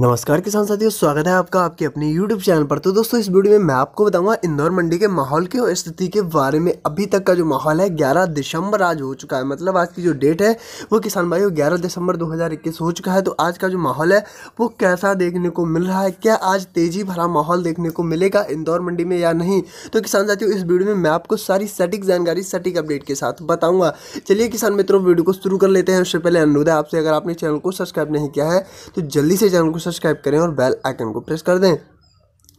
नमस्कार किसान साथियों स्वागत है आपका आपके अपने YouTube चैनल पर तो दोस्तों इस वीडियो में मैं आपको बताऊंगा इंदौर मंडी के माहौल की स्थिति के बारे में अभी तक का जो माहौल है 11 दिसंबर आज हो चुका है मतलब आज की जो डेट है वो किसान भाइयों 11 दिसंबर 2021 हो चुका है तो आज का जो माहौल है वो कैसा देखने को मिल रहा है क्या आज तेज़ी भरा माहौल देखने को मिलेगा इंदौर मंडी में या नहीं तो किसान साथियों इस वीडियो में मैं आपको सारी सटीक जानकारी सटीक अपडेट के साथ बताऊंगा चलिए किसान मित्रों वीडियो को शुरू कर लेते हैं उससे पहले अनुरोध है आपसे अगर आपने चैनल को सब्सक्राइब नहीं किया है तो जल्दी से चैनल को सब्सक्राइब करें और बेल आइकन को प्रेस कर दें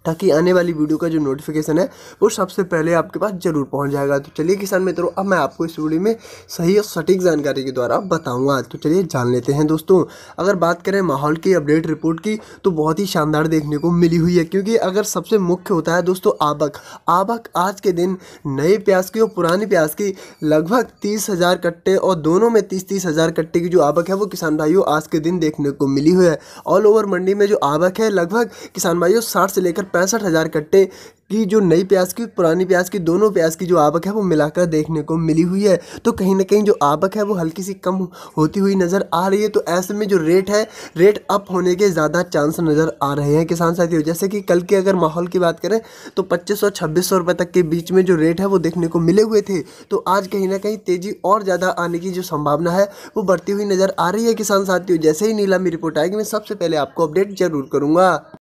ताकि आने वाली वीडियो का जो नोटिफिकेशन है वो सबसे पहले आपके पास जरूर पहुंच जाएगा तो चलिए किसान मित्रों अब मैं आपको इस वीडियो में सही और सटीक जानकारी के द्वारा बताऊंगा तो चलिए जान लेते हैं दोस्तों अगर बात करें माहौल की अपडेट रिपोर्ट की तो बहुत ही शानदार देखने को मिली हुई है क्योंकि अगर सबसे मुख्य होता है दोस्तों आबक आबक आज के दिन नए प्याज की और पुरानी प्याज की लगभग तीस हज़ार कट्टे और दोनों में तीस तीस हज़ार कट्टे की जो आवक है वो किसान भाइयों आज के दिन देखने को मिली हुई है ऑल ओवर मंडी में जो आवक है लगभग किसान भाइयों साठ से लेकर पैंसठ हज़ार कट्टे की जो नई प्याज की पुरानी प्याज की दोनों प्याज की जो आवक है वो मिलाकर देखने को मिली हुई है तो कहीं ना कहीं जो आवक है वो हल्की सी कम होती हुई नज़र आ रही है तो ऐसे में जो रेट है रेट अप होने के ज़्यादा चांस नज़र आ रहे हैं किसान साथियों जैसे कि कल के अगर माहौल की बात करें तो पच्चीस सौ छब्बीस सौ रुपये तक के बीच में जो रेट है वो देखने को मिले हुए थे तो आज कहीं ना कहीं तेज़ी और ज़्यादा आने की जो संभावना है वो बढ़ती हुई नज़र आ रही है किसान साथियों जैसे ही नीलामी रिपोर्ट आएगी मैं सबसे पहले आपको अपडेट जरूर करूँगा